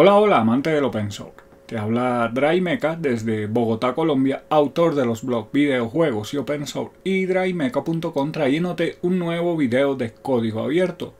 Hola, hola, amante del open source. Te habla drymeca desde Bogotá, Colombia, autor de los blogs Videojuegos y Open Source y drymeca.com trayéndote un nuevo video de código abierto.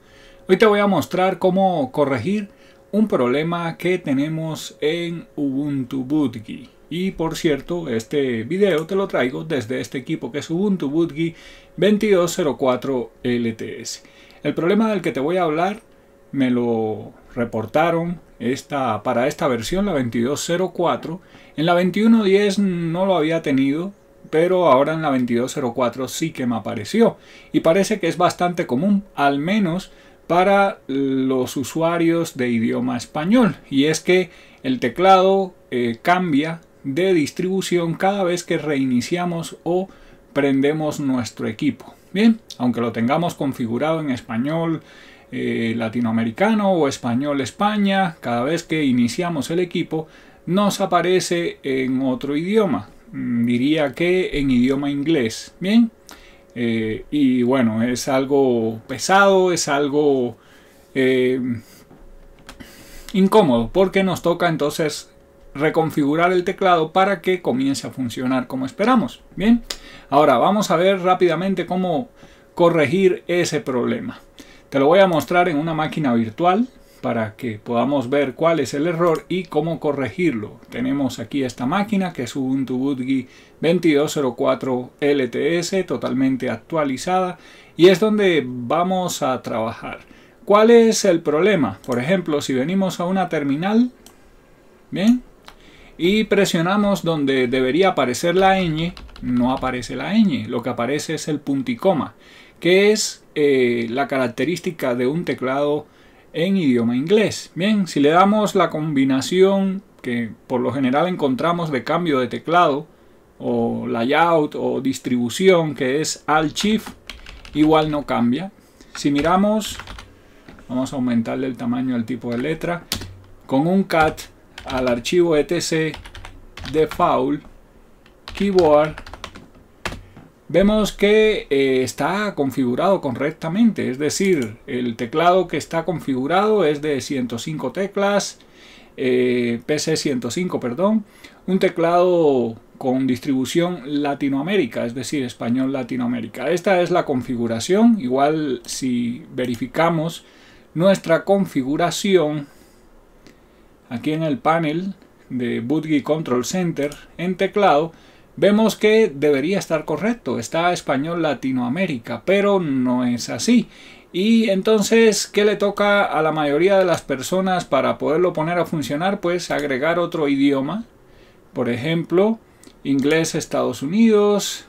Hoy te voy a mostrar cómo corregir un problema que tenemos en Ubuntu Budgie. Y por cierto, este video te lo traigo desde este equipo que es Ubuntu Budgie 2204 LTS. El problema del que te voy a hablar me lo reportaron esta, para esta versión, la 2204. En la 2110 no lo había tenido, pero ahora en la 2204 sí que me apareció. Y parece que es bastante común, al menos para los usuarios de idioma español. Y es que el teclado eh, cambia de distribución cada vez que reiniciamos o prendemos nuestro equipo. Bien, aunque lo tengamos configurado en español, eh, latinoamericano o español España, cada vez que iniciamos el equipo, nos aparece en otro idioma. Mm, diría que en idioma inglés. Bien. Eh, y bueno, es algo pesado, es algo eh, incómodo, porque nos toca entonces reconfigurar el teclado para que comience a funcionar como esperamos. Bien, ahora vamos a ver rápidamente cómo corregir ese problema. Te lo voy a mostrar en una máquina virtual para que podamos ver cuál es el error y cómo corregirlo. Tenemos aquí esta máquina que es Ubuntu Budgie 2204 LTS totalmente actualizada y es donde vamos a trabajar. ¿Cuál es el problema? Por ejemplo, si venimos a una terminal, Y presionamos donde debería aparecer la ñ, no aparece la ñ, lo que aparece es el punticoma que es eh, la característica de un teclado en idioma inglés. Bien, si le damos la combinación que por lo general encontramos de cambio de teclado o layout o distribución que es Alt Shift, igual no cambia. Si miramos, vamos a aumentarle el tamaño al tipo de letra, con un cat al archivo etc default keyboard vemos que eh, está configurado correctamente, es decir, el teclado que está configurado es de 105 teclas, eh, PC 105, perdón, un teclado con distribución Latinoamérica, es decir, español Latinoamérica. Esta es la configuración, igual si verificamos nuestra configuración aquí en el panel de Bootgui Control Center en teclado, Vemos que debería estar correcto, está español Latinoamérica, pero no es así. Y entonces, ¿qué le toca a la mayoría de las personas para poderlo poner a funcionar? Pues agregar otro idioma. Por ejemplo, inglés Estados Unidos.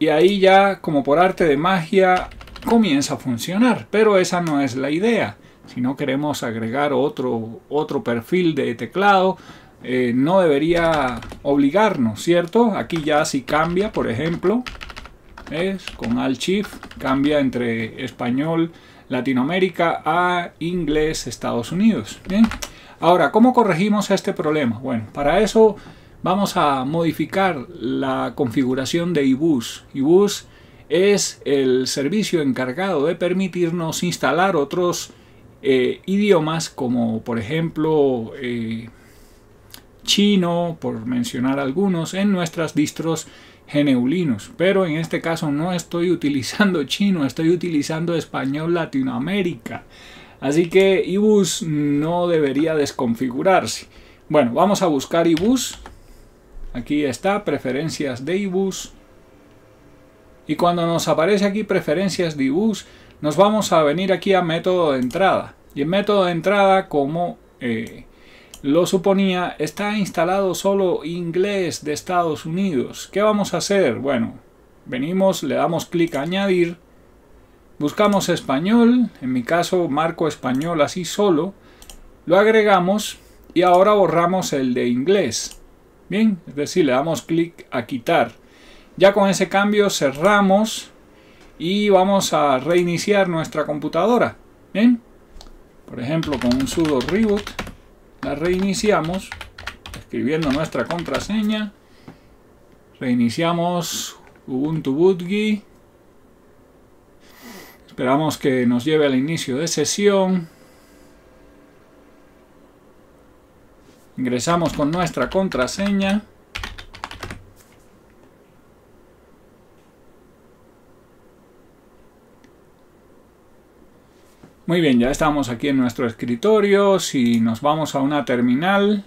Y ahí ya, como por arte de magia, comienza a funcionar. Pero esa no es la idea. Si no queremos agregar otro, otro perfil de teclado, eh, no debería obligarnos, ¿cierto? Aquí ya si cambia, por ejemplo, es con Alt Shift, cambia entre español Latinoamérica a inglés Estados Unidos. Bien. Ahora, ¿cómo corregimos este problema? Bueno, para eso vamos a modificar la configuración de iBus. iBus es el servicio encargado de permitirnos instalar otros eh, idiomas como por ejemplo eh, Chino, por mencionar algunos, en nuestras distros geneulinos Pero en este caso no estoy utilizando chino, estoy utilizando español Latinoamérica. Así que IBUS no debería desconfigurarse. Bueno, vamos a buscar IBUS. Aquí está, preferencias de IBUS. Y cuando nos aparece aquí preferencias de IBUS, nos vamos a venir aquí a método de entrada. Y en método de entrada, como eh, lo suponía, está instalado solo inglés de Estados Unidos. ¿Qué vamos a hacer? Bueno, venimos, le damos clic a añadir, buscamos español, en mi caso marco español así solo, lo agregamos y ahora borramos el de inglés. Bien, es decir, le damos clic a quitar. Ya con ese cambio cerramos y vamos a reiniciar nuestra computadora. Bien, por ejemplo con un sudo reboot reiniciamos escribiendo nuestra contraseña. Reiniciamos Ubuntu Esperamos que nos lleve al inicio de sesión. Ingresamos con nuestra contraseña. Muy bien, ya estamos aquí en nuestro escritorio. Si nos vamos a una terminal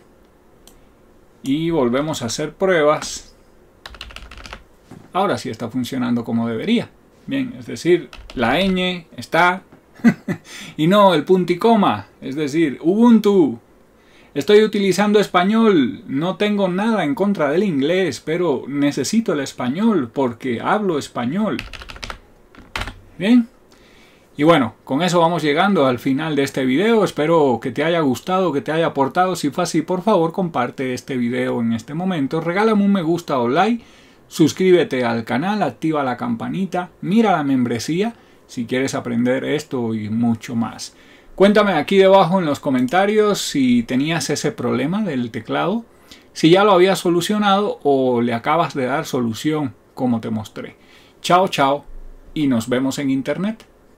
y volvemos a hacer pruebas, ahora sí está funcionando como debería. Bien, es decir, la ñ está y no el punticoma es decir, Ubuntu. Estoy utilizando español, no tengo nada en contra del inglés, pero necesito el español porque hablo español. Bien, y bueno, con eso vamos llegando al final de este video. Espero que te haya gustado, que te haya aportado. Si fue así, por favor, comparte este video en este momento. Regálame un me gusta o like. Suscríbete al canal, activa la campanita, mira la membresía si quieres aprender esto y mucho más. Cuéntame aquí debajo en los comentarios si tenías ese problema del teclado, si ya lo habías solucionado o le acabas de dar solución como te mostré. Chao, chao y nos vemos en internet.